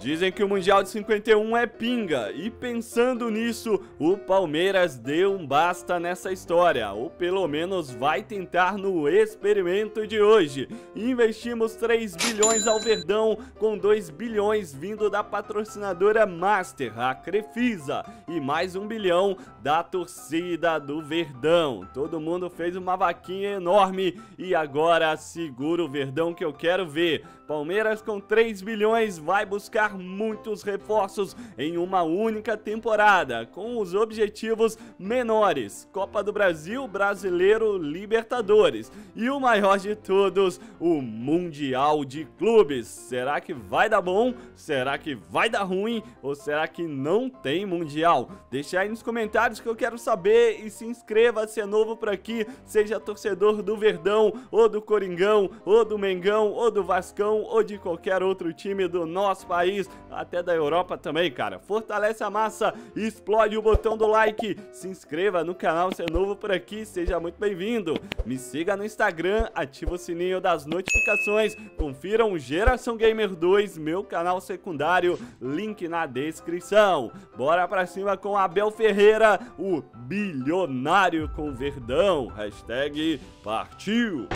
Dizem que o Mundial de 51 é pinga, e pensando nisso, o Palmeiras deu um basta nessa história, ou pelo menos vai tentar no experimento de hoje. Investimos 3 bilhões ao Verdão, com 2 bilhões vindo da patrocinadora Master, a Crefisa, e mais 1 bilhão da torcida do Verdão. Todo mundo fez uma vaquinha enorme, e agora segura o Verdão que eu quero ver. Palmeiras com 3 bilhões vai buscar muitos reforços em uma única temporada, com os objetivos menores: Copa do Brasil, Brasileiro, Libertadores e o maior de todos, o Mundial de Clubes. Será que vai dar bom? Será que vai dar ruim? Ou será que não tem Mundial? Deixe aí nos comentários que eu quero saber e se inscreva se é novo por aqui, seja torcedor do Verdão ou do Coringão ou do Mengão ou do Vascão ou de qualquer outro time do nosso país até da Europa também, cara. Fortalece a massa, explode o botão do like, se inscreva no canal se é novo por aqui, seja muito bem-vindo. Me siga no Instagram, ativa o sininho das notificações, confiram Geração Gamer 2, meu canal secundário, link na descrição. Bora pra cima com Abel Ferreira, o bilionário com Verdão. Hashtag partiu!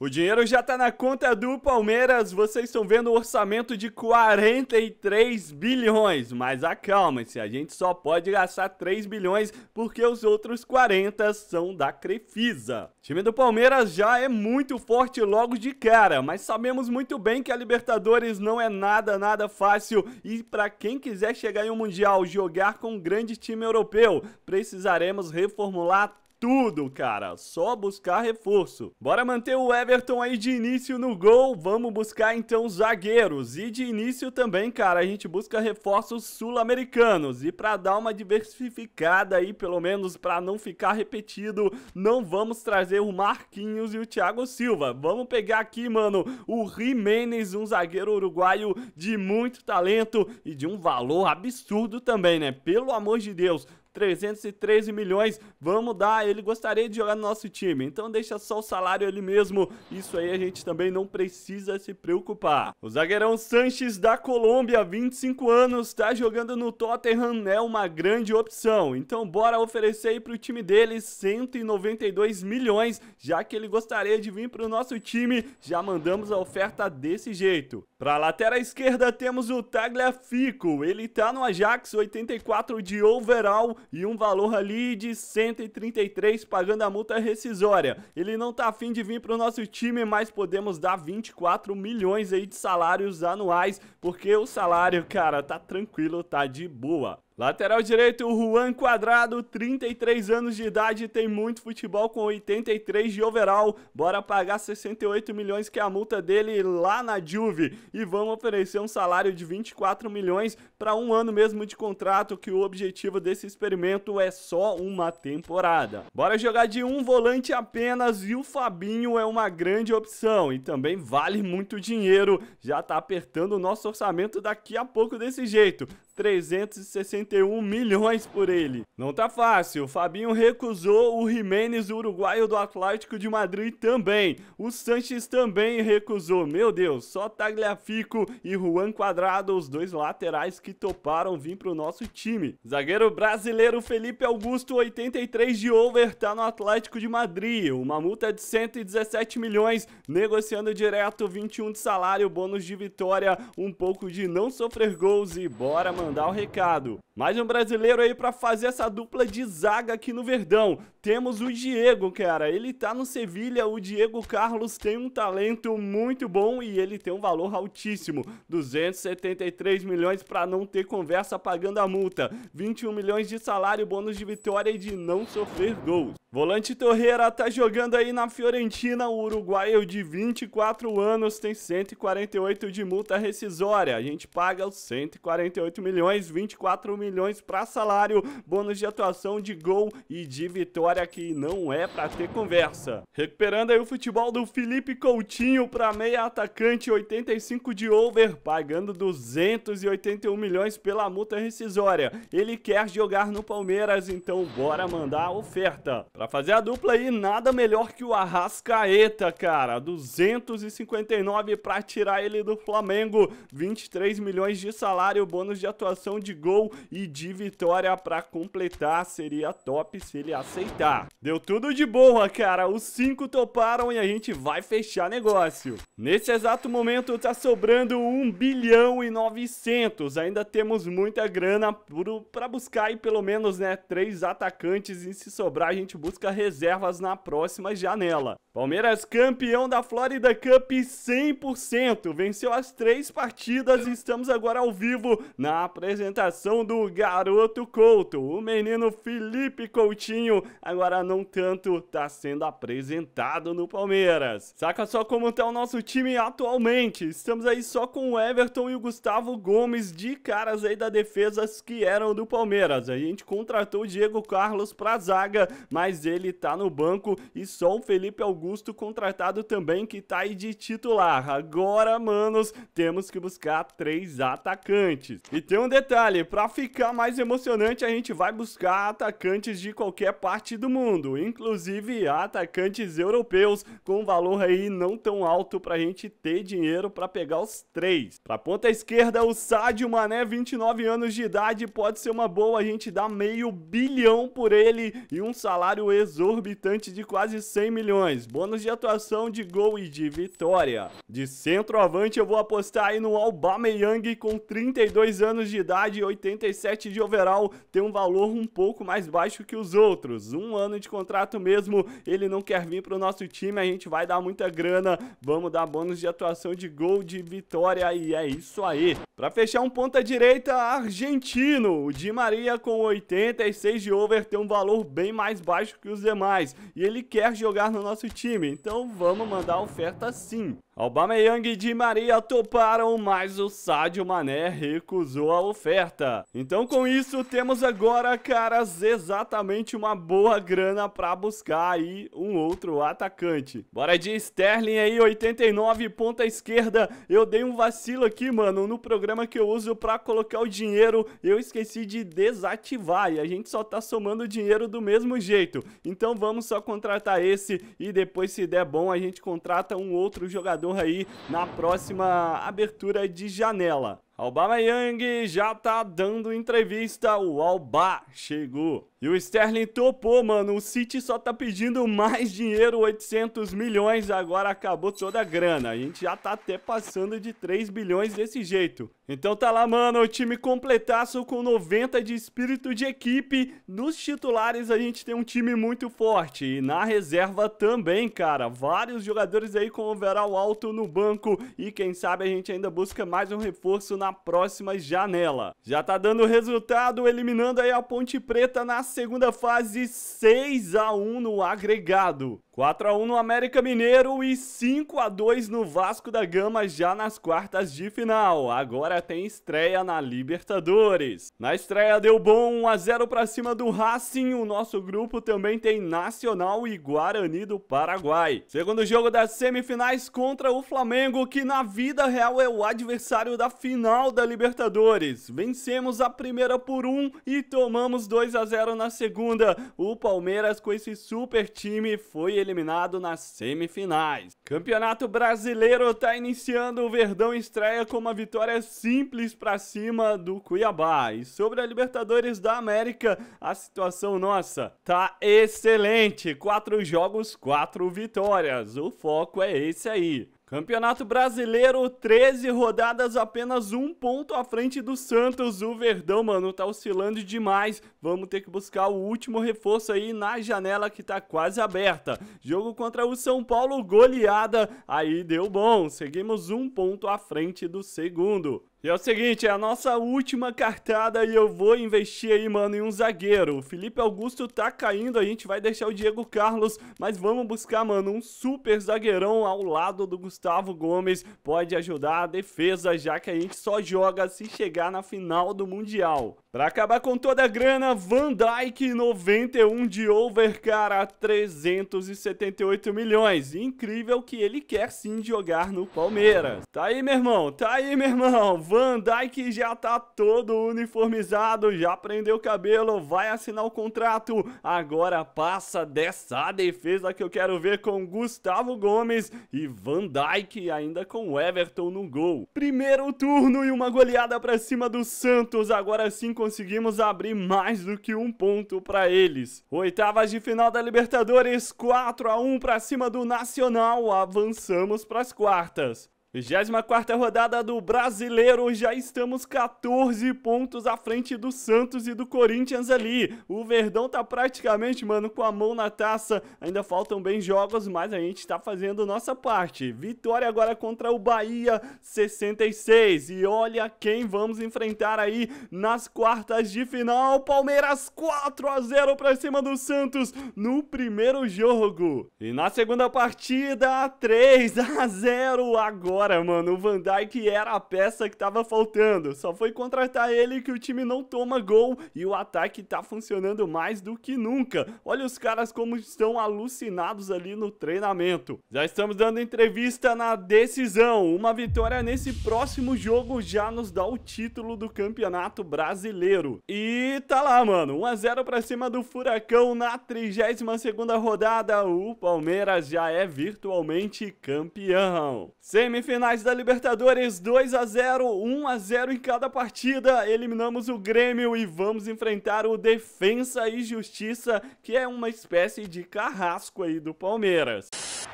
O dinheiro já tá na conta do Palmeiras, vocês estão vendo o orçamento de 40 43 bilhões. Mas acalma-se, a gente só pode gastar 3 bilhões porque os outros 40 são da Crefisa. O time do Palmeiras já é muito forte logo de cara, mas sabemos muito bem que a Libertadores não é nada, nada fácil e para quem quiser chegar em um Mundial jogar com um grande time europeu, precisaremos reformular tudo, cara. Só buscar reforço. Bora manter o Everton aí de início no gol. Vamos buscar então zagueiros. E de início também, cara, a gente busca reforços sul-americanos. E para dar uma diversificada aí, pelo menos para não ficar repetido, não vamos trazer o Marquinhos e o Thiago Silva. Vamos pegar aqui, mano, o Jimenez, um zagueiro uruguaio de muito talento e de um valor absurdo também, né? Pelo amor de Deus, 313 milhões. Vamos dar, ele gostaria de jogar no nosso time. Então deixa só o salário ele mesmo. Isso aí a gente também não precisa se preocupar. O zagueirão Sanches da Colômbia, 25 anos, está jogando no Tottenham, é uma grande opção. Então bora oferecer aí pro time dele 192 milhões, já que ele gostaria de vir pro nosso time. Já mandamos a oferta desse jeito. Para a lateral esquerda temos o Tagliafico, ele está no Ajax 84 de overall e um valor ali de 133 pagando a multa rescisória. Ele não tá afim de vir para o nosso time, mas podemos dar 24 milhões aí de salários anuais, porque o salário, cara, tá tranquilo, tá de boa. Lateral direito, o Juan Quadrado, 33 anos de idade, tem muito futebol com 83 de overall. Bora pagar 68 milhões, que é a multa dele lá na Juve. E vamos oferecer um salário de 24 milhões para um ano mesmo de contrato, que o objetivo desse experimento é só uma temporada. Bora jogar de um volante apenas e o Fabinho é uma grande opção. E também vale muito dinheiro, já tá apertando o nosso orçamento daqui a pouco desse jeito. 361 milhões por ele. Não tá fácil, o Fabinho recusou o Jiménez, o uruguaio do Atlético de Madrid também. O Sanches também recusou. Meu Deus, só Tagliafico e Juan Quadrado, os dois laterais que toparam vir pro nosso time. Zagueiro brasileiro Felipe Augusto, 83 de over, tá no Atlético de Madrid. Uma multa de 117 milhões, negociando direto, 21 de salário, bônus de vitória, um pouco de não sofrer gols e bora, mano mandar o recado. Mais um brasileiro aí para fazer essa dupla de zaga aqui no Verdão. Temos o Diego, cara. Ele tá no Sevilha. O Diego Carlos tem um talento muito bom e ele tem um valor altíssimo. 273 milhões para não ter conversa pagando a multa. 21 milhões de salário, bônus de vitória e de não sofrer gols. Volante Torreira tá jogando aí na Fiorentina, o uruguaio é de 24 anos tem 148 de multa rescisória. A gente paga os 148 milhões, 24 milhões milhões para salário, bônus de atuação, de gol e de vitória que não é para ter conversa. Recuperando aí o futebol do Felipe Coutinho para meia atacante, 85 de over, pagando 281 milhões pela multa rescisória. Ele quer jogar no Palmeiras, então bora mandar a oferta. Para fazer a dupla aí, nada melhor que o Arrascaeta, cara. 259 para tirar ele do Flamengo, 23 milhões de salário, bônus de atuação de gol e de vitória pra completar. Seria top se ele aceitar. Deu tudo de boa, cara. Os cinco toparam e a gente vai fechar negócio. Nesse exato momento tá sobrando 1 bilhão e 900. Ainda temos muita grana pro, pra buscar e pelo menos, né, três atacantes. E se sobrar, a gente busca reservas na próxima janela. Palmeiras campeão da Florida Cup 100%. Venceu as três partidas e estamos agora ao vivo na apresentação do o garoto Couto, o menino Felipe Coutinho, agora não tanto, tá sendo apresentado no Palmeiras. Saca só como tá o nosso time atualmente. Estamos aí só com o Everton e o Gustavo Gomes de caras aí da defesa que eram do Palmeiras. A gente contratou o Diego Carlos pra zaga, mas ele tá no banco e só o Felipe Augusto contratado também que tá aí de titular. Agora, manos, temos que buscar três atacantes. E tem um detalhe, pra ficar ficar mais emocionante, a gente vai buscar atacantes de qualquer parte do mundo, inclusive atacantes europeus com valor aí não tão alto para a gente ter dinheiro para pegar os três. Para ponta esquerda, o Sadio Mané, 29 anos de idade, pode ser uma boa, a gente dá meio bilhão por ele e um salário exorbitante de quase 100 milhões, bônus de atuação de gol e de vitória. De centroavante, eu vou apostar aí no Aubameyang com 32 anos de idade e 85 37 de overall tem um valor um pouco mais baixo que os outros. Um ano de contrato mesmo, ele não quer vir para o nosso time, a gente vai dar muita grana, vamos dar bônus de atuação de gol, de vitória e é isso aí. Para fechar um ponta direita, argentino, o Di Maria com 86 de over tem um valor bem mais baixo que os demais e ele quer jogar no nosso time, então vamos mandar oferta sim. Aubameyang e Di Maria toparam, mas o Sadio Mané recusou a oferta. Então com isso temos agora, caras, exatamente uma boa grana para buscar aí um outro atacante. Bora de Sterling aí, 89, ponta esquerda. Eu dei um vacilo aqui, mano, no programa que eu uso para colocar o dinheiro, eu esqueci de desativar e a gente só tá somando o dinheiro do mesmo jeito. Então vamos só contratar esse e depois se der bom a gente contrata um outro jogador Nohan aí na próxima abertura de janela. Aubameyang já tá dando entrevista, o Alba chegou. E o Sterling topou, mano, o City só tá pedindo mais dinheiro, 800 milhões, agora acabou toda a grana. A gente já tá até passando de 3 bilhões desse jeito. Então tá lá, mano, o time completaço com 90 de espírito de equipe. Nos titulares a gente tem um time muito forte e na reserva também, cara. Vários jogadores aí com overall alto no banco e quem sabe a gente ainda busca mais um reforço na na próxima janela. Já tá dando resultado, eliminando aí a Ponte Preta na segunda fase, 6 a 1 no agregado. 4x1 no América Mineiro e 5x2 no Vasco da Gama já nas quartas de final. Agora tem estreia na Libertadores. Na estreia deu bom 1x0 para cima do Racing. O nosso grupo também tem Nacional e Guarani do Paraguai. Segundo jogo das semifinais contra o Flamengo, que na vida real é o adversário da final Final da Libertadores. Vencemos a primeira por 1 um e tomamos 2 a 0 na segunda. O Palmeiras com esse super time foi eliminado nas semifinais. Campeonato Brasileiro tá iniciando. O Verdão estreia com uma vitória simples para cima do Cuiabá. E sobre a Libertadores da América, a situação nossa tá excelente. Quatro jogos, quatro vitórias. O foco é esse aí. Campeonato Brasileiro, 13 rodadas, apenas um ponto à frente do Santos. O Verdão, mano, tá oscilando demais. Vamos ter que buscar o último reforço aí na janela que tá quase aberta. Jogo contra o São Paulo, goleada. Aí deu bom. Seguimos um ponto à frente do segundo. E é o seguinte, é a nossa última cartada e eu vou investir aí, mano, em um zagueiro. O Felipe Augusto tá caindo, a gente vai deixar o Diego Carlos, mas vamos buscar, mano, um super zagueirão ao lado do Gustavo Gomes. Pode ajudar a defesa, já que a gente só joga se chegar na final do Mundial. Pra acabar com toda a grana, Van Dijk 91 de over, cara, 378 milhões. Incrível que ele quer sim jogar no Palmeiras. Tá aí, meu irmão, tá aí, meu irmão. Van Dyke já tá todo uniformizado, já prendeu o cabelo, vai assinar o contrato. Agora passa dessa defesa que eu quero ver com Gustavo Gomes e Van Dyke ainda com Everton no gol. Primeiro turno e uma goleada para cima do Santos. Agora sim conseguimos abrir mais do que um ponto para eles. Oitavas de final da Libertadores, 4 a 1 para cima do Nacional. Avançamos para as quartas. 24 rodada do Brasileiro, já estamos 14 pontos à frente do Santos e do Corinthians ali. O Verdão tá praticamente, mano, com a mão na taça. Ainda faltam bem jogos, mas a gente tá fazendo nossa parte. Vitória agora contra o Bahia, 66. E olha quem vamos enfrentar aí nas quartas de final. Palmeiras 4 a 0 para cima do Santos no primeiro jogo. E na segunda partida, 3 a 0 agora Agora, mano. O Van Dijk era a peça que tava faltando. Só foi contratar ele que o time não toma gol e o ataque tá funcionando mais do que nunca. Olha os caras como estão alucinados ali no treinamento. Já estamos dando entrevista na decisão. Uma vitória nesse próximo jogo já nos dá o título do Campeonato Brasileiro. E tá lá, mano. 1 a 0 para cima do Furacão na 32ª rodada. O Palmeiras já é virtualmente campeão. Semifinal semifinais da Libertadores, 2 a 0, 1 a 0 em cada partida. Eliminamos o Grêmio e vamos enfrentar o Defensa e Justiça, que é uma espécie de carrasco aí do Palmeiras.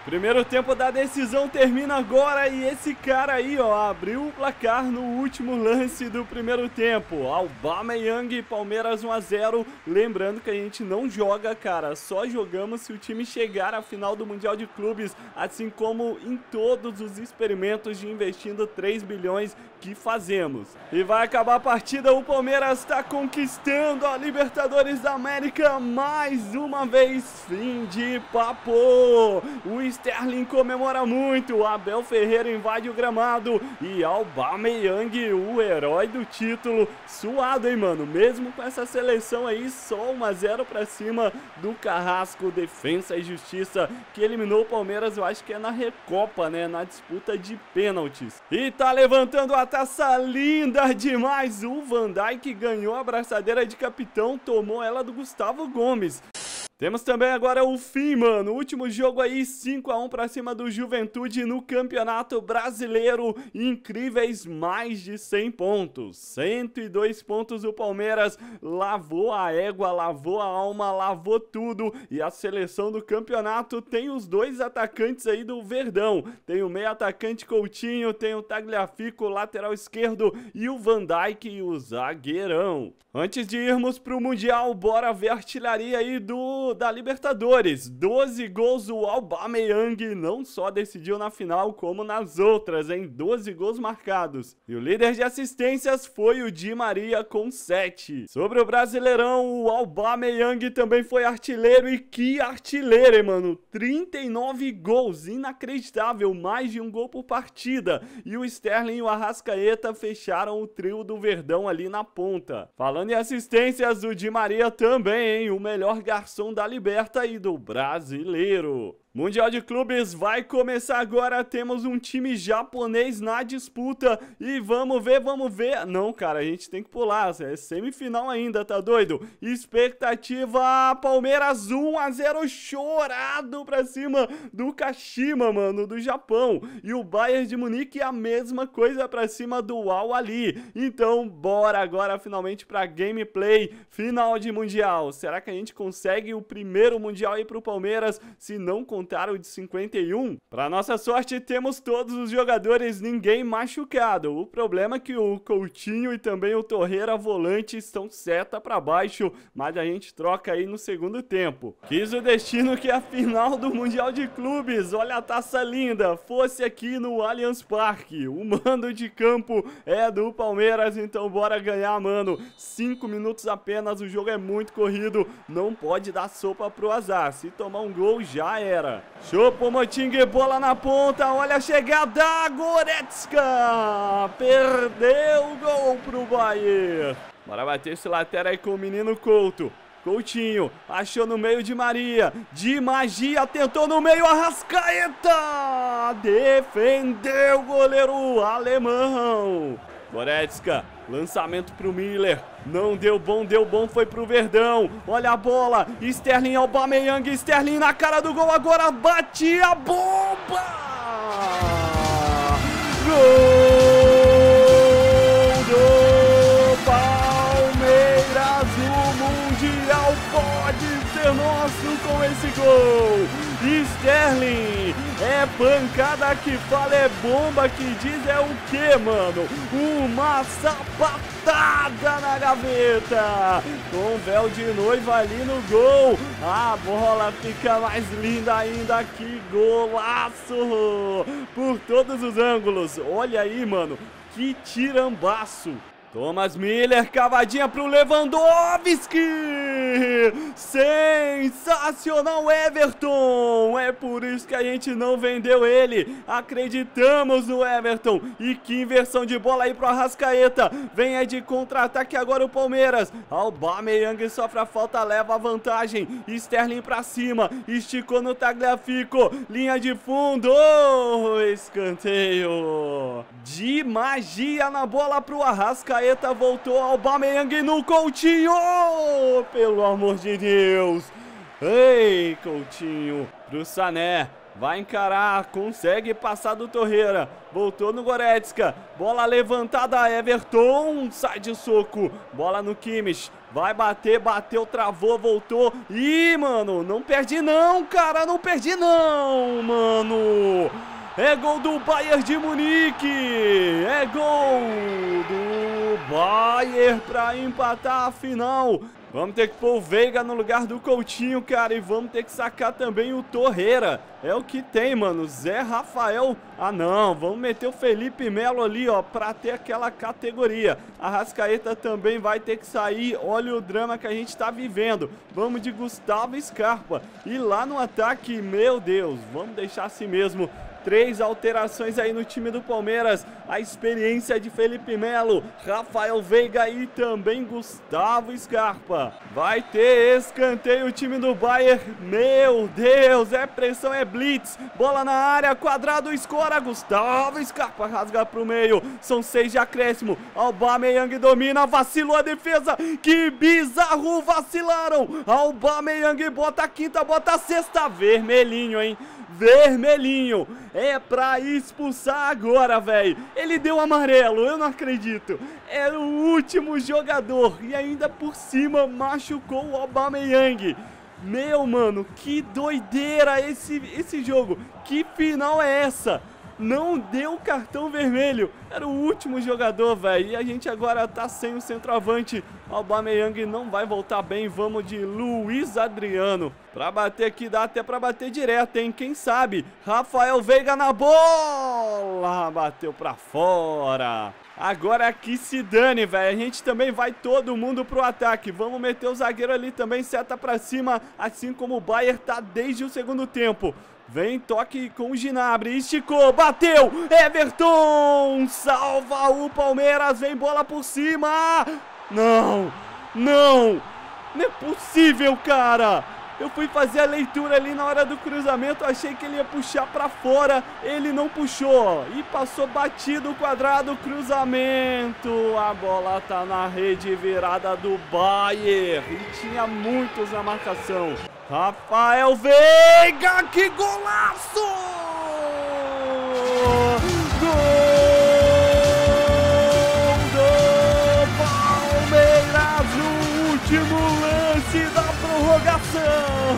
Primeiro tempo da decisão termina agora e esse cara aí, ó, abriu o placar no último lance do primeiro tempo. Young, Palmeiras 1 a 0. Lembrando que a gente não joga, cara, só jogamos se o time chegar à final do Mundial de Clubes, assim como em todos os experimentos de investindo 3 bilhões que fazemos. E vai acabar a partida, o Palmeiras está conquistando a Libertadores da América mais uma vez. Fim de papo! O Sterling comemora muito, Abel Ferreira invade o gramado e Aubameyang, o herói do título. Suado, hein, mano? Mesmo com essa seleção aí, só uma a 0 para cima do Carrasco, Defensa e Justiça, que eliminou o Palmeiras, eu acho que é na Recopa, né? Na disputa de pênaltis. E tá levantando a Taça tá linda demais! O Van Dijk ganhou a braçadeira de capitão, tomou ela do Gustavo Gomes. Temos também agora o fim, mano. último jogo aí, 5x1 pra cima do Juventude no Campeonato Brasileiro. Incríveis mais de 100 pontos. 102 pontos o Palmeiras. Lavou a égua, lavou a alma, lavou tudo. E a seleção do campeonato tem os dois atacantes aí do Verdão. Tem o meio atacante Coutinho, tem o Tagliafico, lateral esquerdo e o Van Dijk, o zagueirão. Antes de irmos pro Mundial, bora ver a artilharia aí do da Libertadores. 12 gols o Aubameyang não só decidiu na final como nas outras, em 12 gols marcados. E o líder de assistências foi o Di Maria com 7. Sobre o Brasileirão, o Aubameyang também foi artilheiro e que artilheiro, hein, mano? 39 gols, inacreditável, mais de um gol por partida. E o Sterling e o Arrascaeta fecharam o trio do Verdão ali na ponta. Falando em assistências, o Di Maria também, hein? O melhor garçom da Liberta e do Brasileiro. Mundial de Clubes vai começar agora, temos um time japonês na disputa e vamos ver, vamos ver. Não, cara, a gente tem que pular, é semifinal ainda, tá doido? Expectativa Palmeiras 1 a 0 chorado pra cima do Kashima, mano, do Japão. E o Bayern de Munique a mesma coisa pra cima do Al Ali. Então, bora agora finalmente pra gameplay final de Mundial. Será que a gente consegue o primeiro Mundial aí pro Palmeiras? Se não conseguir contaram de 51. Para nossa sorte, temos todos os jogadores, ninguém machucado. O problema é que o Coutinho e também o Torreira volante estão seta para baixo, mas a gente troca aí no segundo tempo. Quis o destino que é a final do Mundial de Clubes, olha a taça linda, fosse aqui no Allianz Parque. O mando de campo é do Palmeiras, então bora ganhar, mano. Cinco minutos apenas, o jogo é muito corrido, não pode dar sopa pro azar. Se tomar um gol, já era. Chupa o Motingue, bola na ponta, olha a chegada, Goretzka! Perdeu o gol pro Bayern. Bora bater esse lateral aí com o menino Couto. Coutinho, achou no meio de Maria, de magia, tentou no meio, Arrascaeta! Defendeu o goleiro alemão. Goretzka, Lançamento para o Miller. Não deu bom, deu bom, foi para o Verdão. Olha a bola. Sterling Aubameyang. Sterling na cara do gol agora. Bate a bomba! pancada que fala, é bomba que diz é o que, mano? Uma sapatada na gaveta! Com véu de noiva ali no gol. A bola fica mais linda ainda. Que golaço! Por todos os ângulos. Olha aí, mano. Que tirambaço. Thomas Miller, cavadinha pro Lewandowski! Sensacional, Everton! É por isso que a gente não vendeu ele. Acreditamos no Everton. E que inversão de bola aí pro Arrascaeta. Vem aí de contra-ataque agora o Palmeiras. Aubameyang sofre a falta, leva a vantagem. Sterling pra cima. Esticou no Tagliafico. Linha de fundo. Oh, escanteio. De magia na bola pro Arrascaeta. Voltou ao Aubameyang no Coutinho. Pelo amor de Deus. Ei, Coutinho, pro Sané. Vai encarar, consegue passar do Torreira. Voltou no Goretzka. Bola levantada, Everton. Sai de soco. Bola no Kimmich. Vai bater, bateu, travou, voltou. Ih, mano, não perdi não, cara. Não perdi não, mano. É gol do Bayern de Munique. É gol do Bayern para empatar a final. Vamos ter que pôr o Veiga no lugar do Coutinho, cara. E vamos ter que sacar também o Torreira. É o que tem, mano. Zé Rafael. Ah, não. Vamos meter o Felipe Melo ali, ó. Pra ter aquela categoria. A Rascaeta também vai ter que sair. Olha o drama que a gente tá vivendo. Vamos de Gustavo Scarpa. E lá no ataque, meu Deus. Vamos deixar assim mesmo Três alterações aí no time do Palmeiras. A experiência de Felipe Melo, Rafael Veiga e também Gustavo Scarpa. Vai ter escanteio o time do Bayern. Meu Deus, é pressão, é blitz. Bola na área, quadrado, escora. Gustavo Scarpa rasga pro meio. São seis de acréscimo. Aubameyang domina, vacilou a defesa. Que bizarro, vacilaram. Aubameyang bota a quinta, bota a sexta. Vermelhinho, hein? vermelhinho. É pra expulsar agora, velho. Ele deu amarelo, eu não acredito. Era o último jogador e ainda por cima machucou o Aubameyang. Meu, mano, que doideira esse, esse jogo. Que final é essa? não deu cartão vermelho. Era o último jogador, velho. E a gente agora tá sem o centroavante. O Aubameyang não vai voltar bem. Vamos de Luiz Adriano. Pra bater aqui, dá até pra bater direto, hein? Quem sabe? Rafael Veiga na bola! Bateu pra fora. Agora que se dane, velho. A gente também vai todo mundo pro ataque. Vamos meter o zagueiro ali também, seta pra cima, assim como o Bayer tá desde o segundo tempo. Vem toque com o Ginabre, esticou, bateu, Everton salva o Palmeiras, vem bola por cima. Não, não, não é possível, cara. Eu fui fazer a leitura ali na hora do cruzamento, achei que ele ia puxar para fora, ele não puxou e passou batido o quadrado, cruzamento. A bola tá na rede virada do Bayer. e tinha muitos na marcação. Rafael Veiga, que golaço!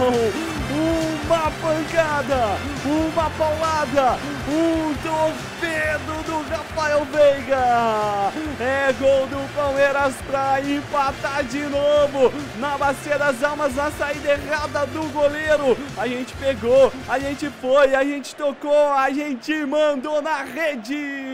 Uma pancada, uma paulada, um torpedo do Rafael Veiga. É gol do Palmeiras pra empatar de novo na Bacia das Almas, na saída errada do goleiro. A gente pegou, a gente foi, a gente tocou, a gente mandou na rede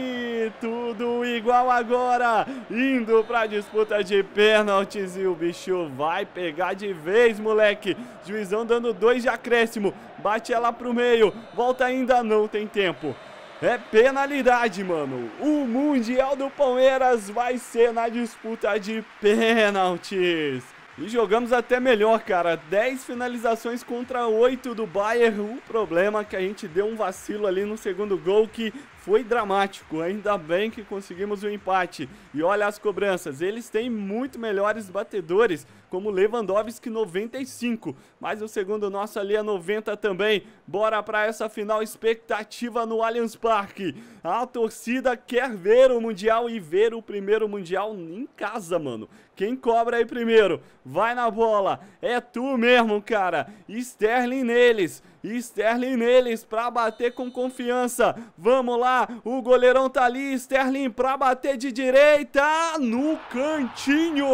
tudo igual agora, indo pra disputa de pênaltis e o bicho vai pegar de vez, moleque. Juizão dando dois de acréscimo, bate ela pro meio, volta ainda, não tem tempo. É penalidade, mano. O Mundial do Palmeiras vai ser na disputa de pênaltis. E jogamos até melhor, cara. 10 finalizações contra 8 do Bayern. O problema é que a gente deu um vacilo ali no segundo gol que foi dramático. Ainda bem que conseguimos o um empate. E olha as cobranças, eles têm muito melhores batedores, como Lewandowski 95, mas o segundo nosso ali é 90 também. Bora para essa final expectativa no Allianz Parque. A torcida quer ver o mundial e ver o primeiro mundial em casa, mano. Quem cobra aí primeiro? Vai na bola. É tu mesmo, cara. Sterling neles. Sterling neles pra bater com confiança. Vamos lá, o goleirão tá ali. Sterling pra bater de direita no cantinho.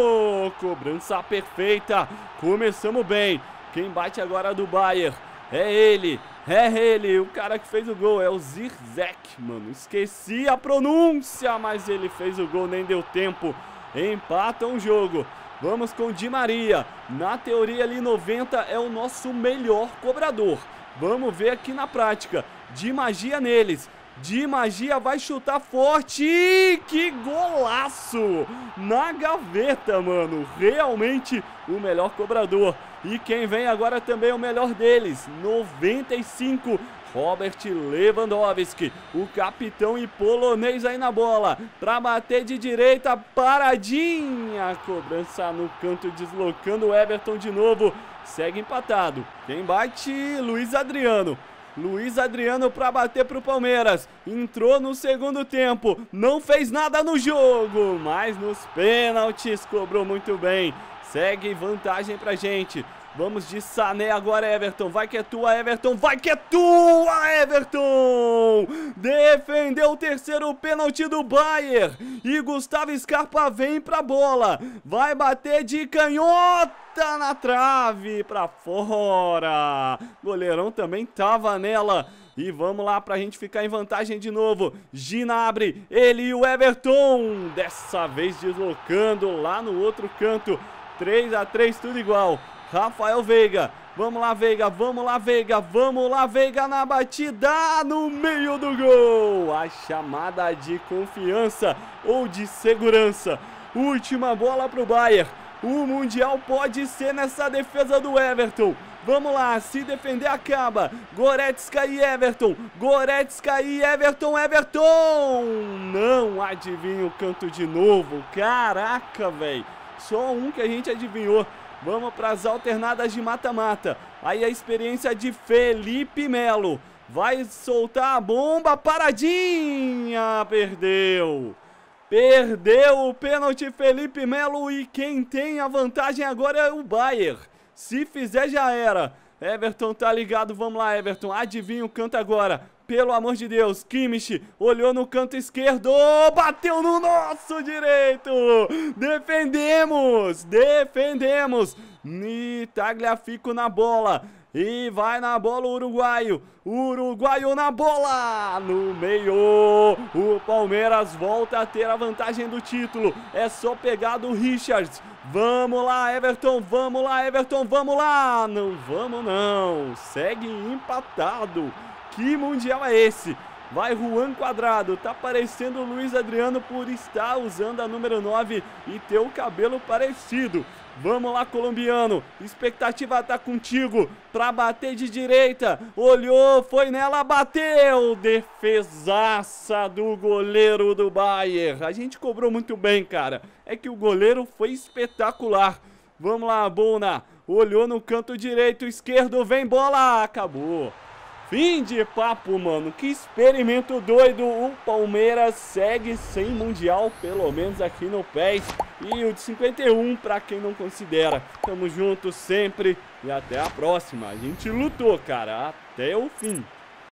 Cobrança perfeita. Começamos bem. Quem bate agora é do Bayern. É ele, é ele, o cara que fez o gol, é o Zirzek, mano. Esqueci a pronúncia, mas ele fez o gol, nem deu tempo. Empata o jogo. Vamos com o Di Maria. Na teoria ali, 90 é o nosso melhor cobrador. Vamos ver aqui na prática. De magia neles. De magia vai chutar forte. Que golaço! Na gaveta, mano. Realmente o melhor cobrador. E quem vem agora também é o melhor deles. 95 Robert Lewandowski, o capitão e polonês aí na bola, para bater de direita, paradinha, cobrança no canto, deslocando o Everton de novo, segue empatado. Quem bate, Luiz Adriano. Luiz Adriano para bater para o Palmeiras. Entrou no segundo tempo, não fez nada no jogo, mas nos pênaltis cobrou muito bem. Segue vantagem pra gente. Vamos de Sané agora, Everton. Vai que é tua, Everton. Vai que é tua, Everton! Defendeu o terceiro pênalti do Bayern. E Gustavo Scarpa vem pra bola. Vai bater de canhota na trave. Pra fora. Goleirão também tava nela. E vamos lá pra gente ficar em vantagem de novo. Ginabre, ele e o Everton. Dessa vez deslocando lá no outro canto. 3 a 3 tudo igual. Rafael Veiga. Vamos lá, Veiga, vamos lá, Veiga, vamos lá, Veiga na batida no meio do gol. A chamada de confiança ou de segurança. Última bola para o Bayern. O Mundial pode ser nessa defesa do Everton. Vamos lá, se defender acaba. Goretzka e Everton. Goretzka e Everton, Everton! Não adivinha o canto de novo. Caraca, velho. Só um que a gente adivinhou. Vamos para as alternadas de mata-mata. Aí a experiência de Felipe Melo. Vai soltar a bomba, paradinha, perdeu. Perdeu o pênalti Felipe Melo e quem tem a vantagem agora é o Bayer. Se fizer já era. Everton tá ligado, vamos lá Everton, adivinha o canto agora. Pelo amor de Deus, Kimmich olhou no canto esquerdo, bateu no nosso direito. Defendemos, defendemos. E Tagliafico na bola. E vai na bola o uruguaio. Uruguaio na bola! No meio! O Palmeiras volta a ter a vantagem do título. É só pegar do Richards. Vamos lá, Everton! Vamos lá, Everton! Vamos lá! Não vamos, não! Segue empatado. Que mundial é esse? Vai Juan Quadrado, tá parecendo o Luiz Adriano por estar usando a número 9 e ter o cabelo parecido. Vamos lá, colombiano. Expectativa tá contigo. Pra bater de direita. Olhou, foi nela, bateu. Defesaça do goleiro do Bayern. A gente cobrou muito bem, cara. É que o goleiro foi espetacular. Vamos lá, Bona. Olhou no canto direito, esquerdo, vem bola. Acabou. Fim de papo, mano. Que experimento doido. O Palmeiras segue sem Mundial, pelo menos aqui no PES. E o de 51, pra quem não considera. Tamo junto sempre e até a próxima. A gente lutou, cara, até o fim.